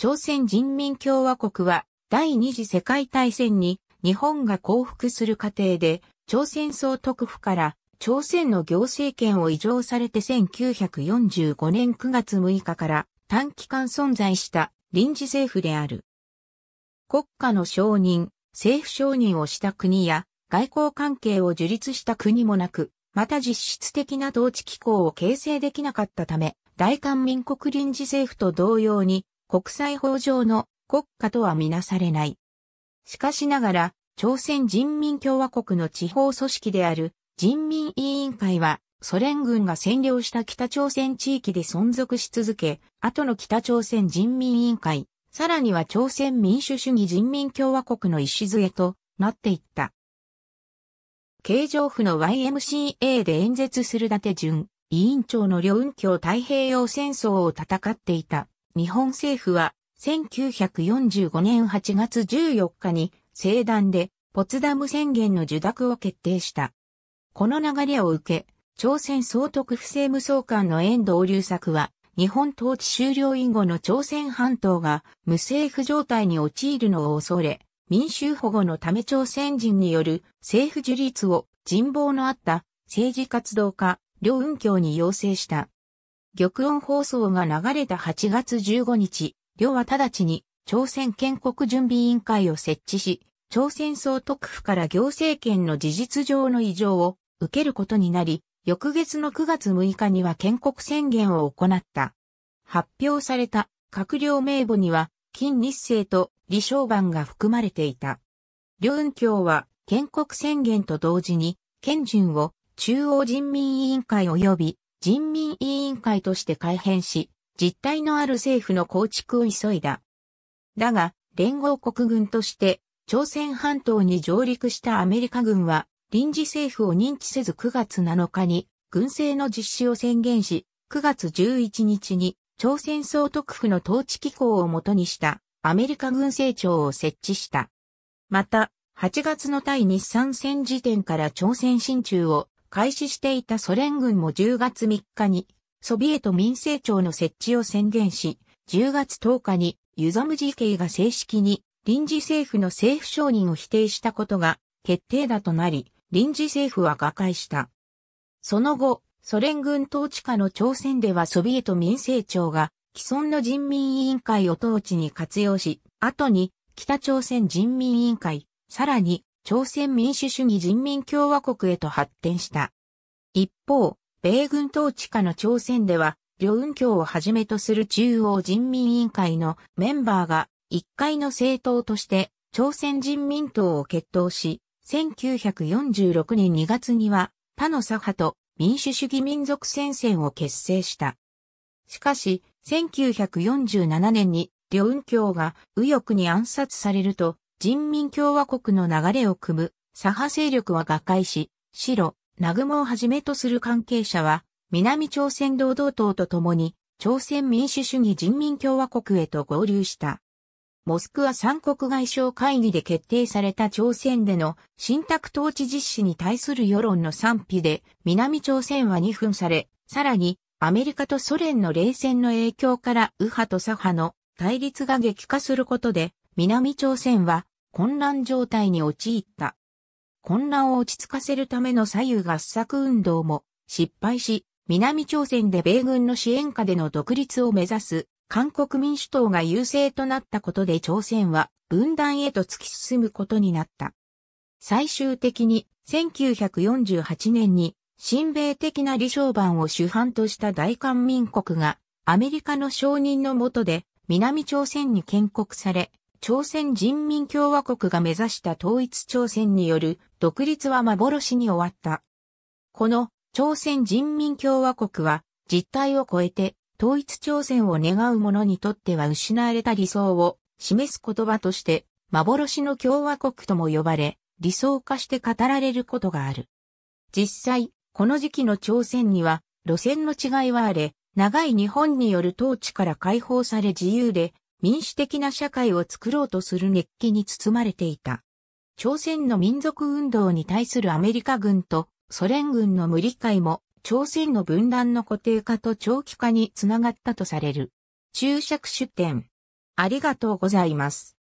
朝鮮人民共和国は第二次世界大戦に日本が降伏する過程で朝鮮総督府から朝鮮の行政権を移譲されて1945年9月6日から短期間存在した臨時政府である。国家の承認、政府承認をした国や外交関係を樹立した国もなく、また実質的な統治機構を形成できなかったため、大韓民国臨時政府と同様に国際法上の国家とはみなされない。しかしながら、朝鮮人民共和国の地方組織である人民委員会は、ソ連軍が占領した北朝鮮地域で存続し続け、後の北朝鮮人民委員会、さらには朝鮮民主主義人民共和国の礎へとなっていった。形状府の YMCA で演説する伊達淳、委員長の両運協太平洋戦争を戦っていた日本政府は1945年8月14日に盛団でポツダム宣言の受諾を決定した。この流れを受け、朝鮮総督府政務総監の遠藤隆作は、日本統治終了以後の朝鮮半島が無政府状態に陥るのを恐れ、民衆保護のため朝鮮人による政府樹立を人望のあった政治活動家、両運協に要請した。玉音放送が流れた8月15日、両は直ちに朝鮮建国準備委員会を設置し、朝鮮総督府から行政権の事実上の異常を受けることになり、翌月の9月6日には建国宣言を行った。発表された閣僚名簿には、金日成と李承晩が含まれていた。両運協は建国宣言と同時に、県人を中央人民委員会及び人民委員会として改編し、実態のある政府の構築を急いだ。だが、連合国軍として、朝鮮半島に上陸したアメリカ軍は、臨時政府を認知せず9月7日に、軍政の実施を宣言し、9月11日に、朝鮮総督府の統治機構をもとにした、アメリカ軍政庁を設置した。また、8月の対日産戦時点から朝鮮進駐を開始していたソ連軍も10月3日に、ソビエト民政庁の設置を宣言し、10月10日にユザム事刑が正式に臨時政府の政府承認を否定したことが決定だとなり、臨時政府は瓦解した。その後、ソ連軍統治下の朝鮮ではソビエト民政庁が既存の人民委員会を統治に活用し、後に北朝鮮人民委員会、さらに朝鮮民主主義人民共和国へと発展した。一方、米軍統治下の朝鮮では、両運協をはじめとする中央人民委員会のメンバーが、一回の政党として、朝鮮人民党を決闘し、1946年2月には、他の左派と民主主義民族戦線を結成した。しかし、1947年に、両運協が右翼に暗殺されると、人民共和国の流れを汲む左派勢力は瓦解し、白、南雲をはじめとする関係者は、南朝鮮労働党と共に、朝鮮民主主義人民共和国へと合流した。モスクワ三国外相会議で決定された朝鮮での新宅統治実施に対する世論の賛否で南朝鮮は二分され、さらにアメリカとソ連の冷戦の影響から右派と左派の対立が激化することで南朝鮮は混乱状態に陥った。混乱を落ち着かせるための左右合作運動も失敗し、南朝鮮で米軍の支援下での独立を目指す韓国民主党が優勢となったことで朝鮮は分断へと突き進むことになった。最終的に1948年に親米的な李承晩を主犯とした大韓民国がアメリカの承認の下で南朝鮮に建国され朝鮮人民共和国が目指した統一朝鮮による独立は幻に終わった。この朝鮮人民共和国は実態を超えて統一朝鮮を願う者にとっては失われた理想を示す言葉として幻の共和国とも呼ばれ理想化して語られることがある。実際、この時期の朝鮮には路線の違いはあれ、長い日本による統治から解放され自由で民主的な社会を作ろうとする熱気に包まれていた。朝鮮の民族運動に対するアメリカ軍とソ連軍の無理解も朝鮮の分断の固定化と長期化につながったとされる。注釈出典。ありがとうございます。